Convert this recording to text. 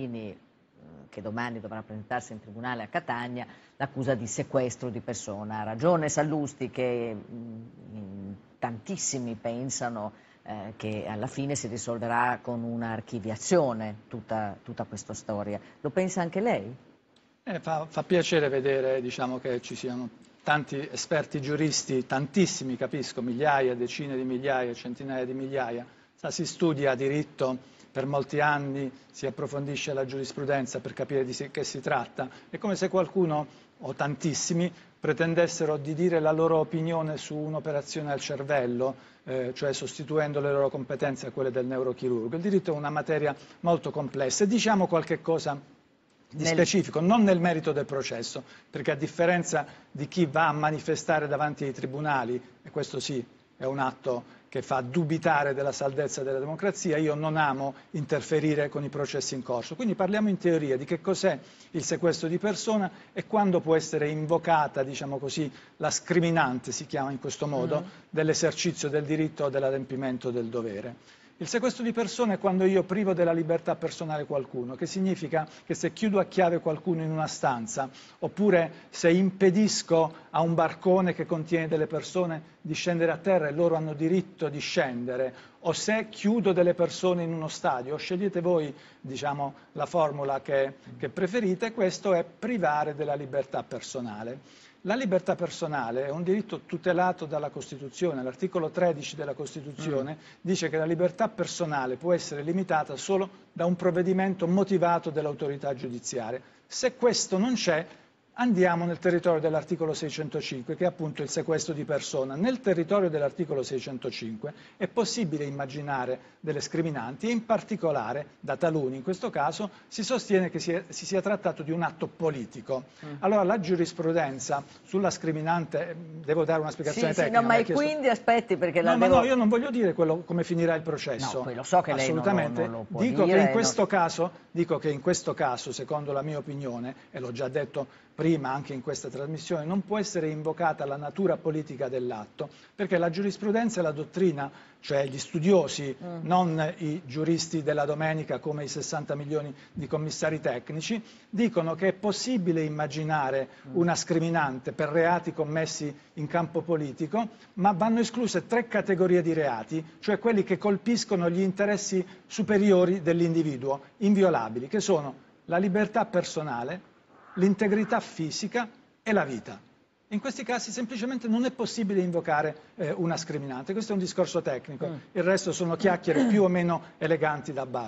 Bernardini, eh, che domani dovrà presentarsi in tribunale a Catania, l'accusa di sequestro di persona. Ha ragione Sallusti che mm, tantissimi pensano eh, che alla fine si risolverà con un'archiviazione tutta, tutta, questa storia. Lo pensa anche lei? Eh, fa, fa, piacere vedere diciamo, che ci siano tanti esperti giuristi, tantissimi capisco, migliaia, decine di migliaia, centinaia di migliaia. Sa, si studia diritto per molti anni si approfondisce la giurisprudenza per capire di che si tratta, è come se qualcuno, o tantissimi, pretendessero di dire la loro opinione su un'operazione al cervello, eh, cioè sostituendo le loro competenze a quelle del neurochirurgo. Il diritto è una materia molto complessa e diciamo qualche cosa di specifico, non nel merito del processo, perché a differenza di chi va a manifestare davanti ai tribunali, e questo sì è un atto che fa dubitare della saldezza della democrazia, io non amo interferire con i processi in corso. Quindi parliamo in teoria di che cos'è il sequestro di persona e quando può essere invocata, diciamo così, la scriminante, si chiama in questo modo, mm. dell'esercizio del diritto o dell'adempimento del dovere. Il sequestro di persone è quando io privo della libertà personale qualcuno, che significa che se chiudo a chiave qualcuno in una stanza, oppure se impedisco a un barcone che contiene delle persone di scendere a terra e loro hanno diritto di scendere, o se chiudo delle persone in uno stadio, scegliete voi diciamo, la formula che, che preferite, questo è privare della libertà personale. La libertà personale è un diritto tutelato dalla Costituzione. L'articolo 13 della Costituzione mm. dice che la libertà personale può essere limitata solo da un provvedimento motivato dell'autorità giudiziaria. Se questo non c'è, Andiamo nel territorio dell'articolo 605, che è appunto il sequestro di persona. Nel territorio dell'articolo 605 è possibile immaginare delle scriminanti e in particolare, da taluni in questo caso, si sostiene che si, è, si sia trattato di un atto politico. Mm. Allora la giurisprudenza sulla scriminante, devo dare una spiegazione sì, tecnica. Sì, no, ma chiesto... quindi aspetti perché la no, devo... no, no, io non voglio dire quello, come finirà il processo. No, lo so che Assolutamente. lei non, non lo, dico dire, Che in non... caso, dico che in questo caso, secondo la mia opinione, e l'ho già detto prima, prima anche in questa trasmissione, non può essere invocata la natura politica dell'atto, perché la giurisprudenza e la dottrina, cioè gli studiosi, mm. non i giuristi della domenica come i 60 milioni di commissari tecnici, dicono che è possibile immaginare mm. una scriminante per reati commessi in campo politico, ma vanno escluse tre categorie di reati, cioè quelli che colpiscono gli interessi superiori dell'individuo, inviolabili, che sono la libertà personale, l'integrità fisica e la vita. In questi casi semplicemente non è possibile invocare eh, una scriminante, questo è un discorso tecnico, mm. il resto sono chiacchiere più o meno eleganti da bar.